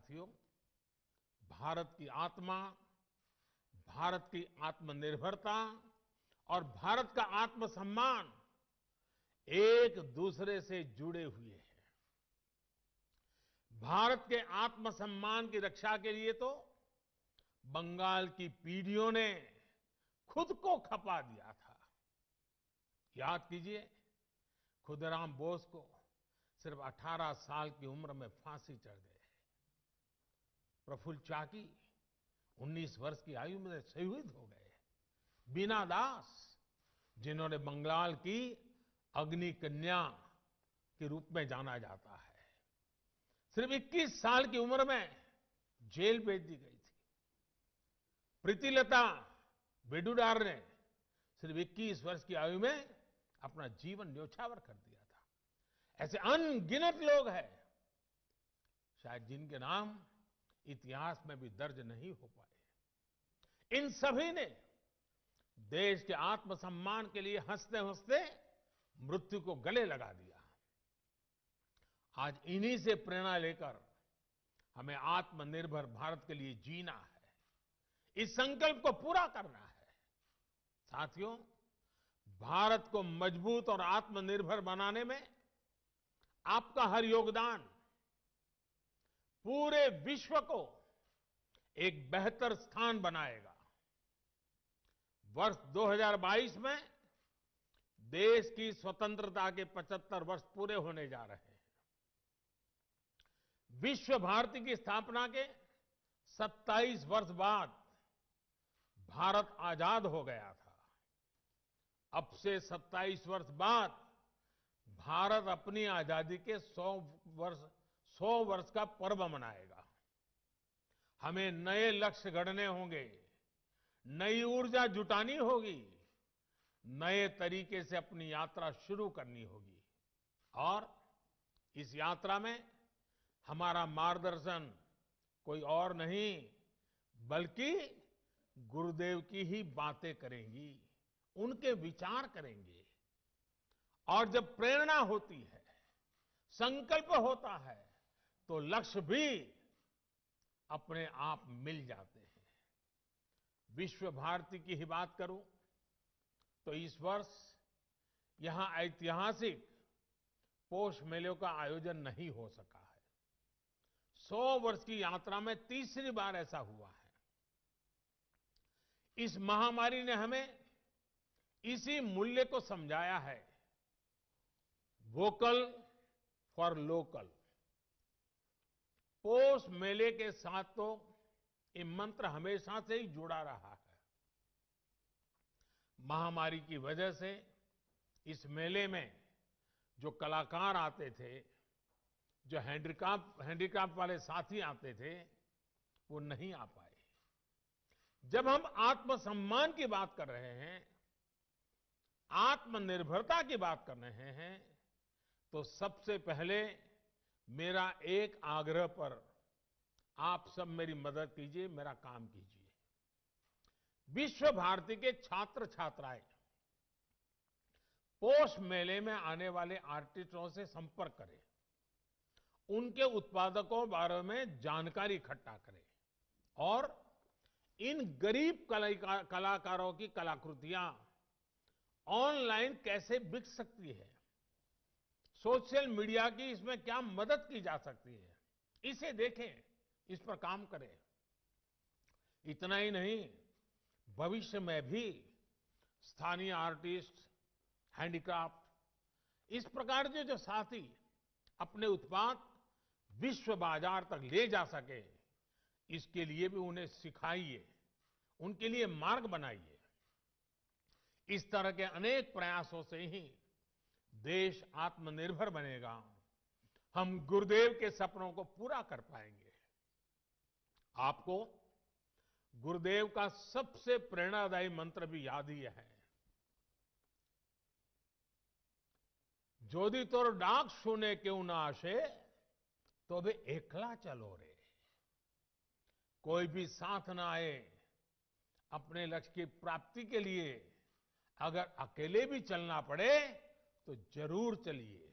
साथियों भारत की आत्मा भारत की आत्मनिर्भरता और भारत का आत्मसम्मान एक दूसरे से जुड़े हुए हैं भारत के आत्मसम्मान की रक्षा के लिए तो बंगाल की पीढ़ियों ने खुद को खपा दिया था याद कीजिए खुदराम बोस को सिर्फ 18 साल की उम्र में फांसी चढ़ गई प्रफुल्ल चाकी 19 वर्ष की आयु में शहीद हो गए बीना दास जिन्होंने बंगाल की अग्नि कन्या के रूप में जाना जाता है सिर्फ 21 साल की उम्र में जेल भेज दी गई थी प्रीतिलता बेडूडार ने सिर्फ 21 वर्ष की आयु में अपना जीवन न्योछावर कर दिया था ऐसे अनगिनत लोग हैं शायद जिनके नाम इतिहास में भी दर्ज नहीं हो पाए इन सभी ने देश के आत्मसम्मान के लिए हंसते हंसते मृत्यु को गले लगा दिया आज इन्हीं से प्रेरणा लेकर हमें आत्मनिर्भर भारत के लिए जीना है इस संकल्प को पूरा करना है साथियों भारत को मजबूत और आत्मनिर्भर बनाने में आपका हर योगदान पूरे विश्व को एक बेहतर स्थान बनाएगा वर्ष 2022 में देश की स्वतंत्रता के 75 वर्ष पूरे होने जा रहे हैं विश्व भारती की स्थापना के 27 वर्ष बाद भारत आजाद हो गया था अब से 27 वर्ष बाद भारत अपनी आजादी के 100 वर्ष सौ वर्ष का पर्व मनाएगा हमें नए लक्ष्य गढ़ने होंगे नई ऊर्जा जुटानी होगी नए तरीके से अपनी यात्रा शुरू करनी होगी और इस यात्रा में हमारा मार्गदर्शन कोई और नहीं बल्कि गुरुदेव की ही बातें करेंगी उनके विचार करेंगे और जब प्रेरणा होती है संकल्प होता है तो लक्ष्य भी अपने आप मिल जाते हैं विश्व भारती की ही बात करूं तो इस वर्ष यहां ऐतिहासिक पोष मेलों का आयोजन नहीं हो सका है सौ वर्ष की यात्रा में तीसरी बार ऐसा हुआ है इस महामारी ने हमें इसी मूल्य को समझाया है वोकल फॉर लोकल पोष मेले के साथ तो ये मंत्र हमेशा से ही जुड़ा रहा है महामारी की वजह से इस मेले में जो कलाकार आते थे जो हैंडीक्राफ्ट हैंडीक्राफ्ट वाले साथी आते थे वो नहीं आ पाए जब हम आत्मसम्मान की बात कर रहे हैं आत्मनिर्भरता की बात कर रहे हैं तो सबसे पहले मेरा एक आग्रह पर आप सब मेरी मदद कीजिए मेरा काम कीजिए विश्व भारती के छात्र छात्राएं पोष मेले में आने वाले आर्टिस्टों से संपर्क करें उनके उत्पादकों बारे में जानकारी इकट्ठा करें और इन गरीब कलाकारों की कलाकृतियां ऑनलाइन कैसे बिक सकती है सोशल मीडिया की इसमें क्या मदद की जा सकती है इसे देखें इस पर काम करें इतना ही नहीं भविष्य में भी स्थानीय आर्टिस्ट हैंडीक्राफ्ट इस प्रकार के जो साथी अपने उत्पाद विश्व बाजार तक ले जा सके इसके लिए भी उन्हें सिखाइए उनके लिए मार्ग बनाइए इस तरह के अनेक प्रयासों से ही देश आत्मनिर्भर बनेगा हम गुरुदेव के सपनों को पूरा कर पाएंगे आपको गुरुदेव का सबसे प्रेरणादायी मंत्र भी याद ही है जोधी तोर डाक सुने क्यों ना आशे तो भी एकला चलो रे कोई भी साथ ना आए अपने लक्ष्य की प्राप्ति के लिए अगर अकेले भी चलना पड़े तो जरूर चलिए